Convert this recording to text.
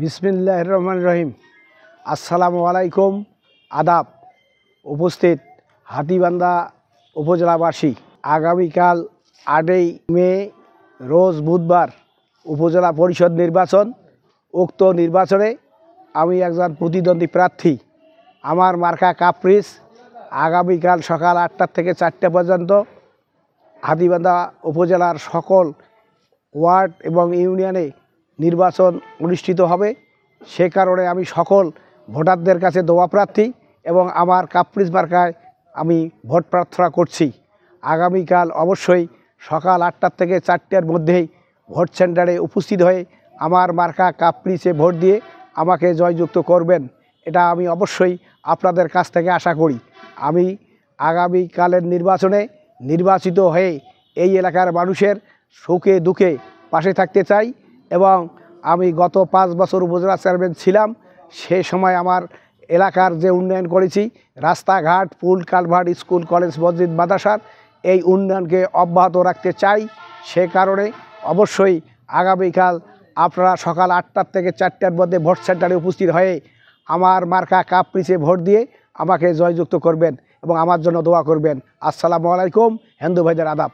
বিসমিল্লাহ রহমান রহিম আসসালামু আলাইকুম আদাব উপস্থিত হাতিবান্দা উপজেলাবাসী আগামীকাল আটই মে রোজ বুধবার উপজেলা পরিষদ নির্বাচন উক্ত নির্বাচনে আমি একজন প্রতিদ্বন্দ্বী প্রার্থী আমার মার্কা কাপ্রিস আগামীকাল সকাল আটটা থেকে চারটে পর্যন্ত হাতিবান্দা উপজেলার সকল ওয়ার্ড এবং ইউনিয়নে নির্বাচন অনুষ্ঠিত হবে সে কারণে আমি সকল ভোটারদের কাছে দোয়া প্রার্থী এবং আমার কাপ্রিজ মার্কায় আমি ভোট প্রার্থনা করছি আগামীকাল অবশ্যই সকাল আটটার থেকে চারটার মধ্যেই ভোট সেন্টারে উপস্থিত হয়ে আমার মার্কা কাপ্রিজে ভোট দিয়ে আমাকে জয়যুক্ত করবেন এটা আমি অবশ্যই আপনাদের কাছ থেকে আশা করি আমি আগামীকালের নির্বাচনে নির্বাচিত হয়ে এই এলাকার মানুষের সুখে দুঃখে পাশে থাকতে চাই এবং আমি গত পাঁচ বছর উপজেলা চেয়ারম্যান ছিলাম সে সময় আমার এলাকার যে উন্নয়ন করেছি রাস্তাঘাট পুল কালভার্ট স্কুল কলেজ মসজিদ মাদাসার এই উন্নয়নকে অব্যাহত রাখতে চাই সে কারণে অবশ্যই আগামীকাল আপনারা সকাল আটটার থেকে চারটার মধ্যে ভোট সেন্টারে উপস্থিত হয়ে আমার মার্কা কাপ পিছিয়ে ভোট দিয়ে আমাকে জয়যুক্ত করবেন এবং আমার জন্য দোয়া করবেন আসসালামু আলাইকুম হিন্দু ভাইদের আদাব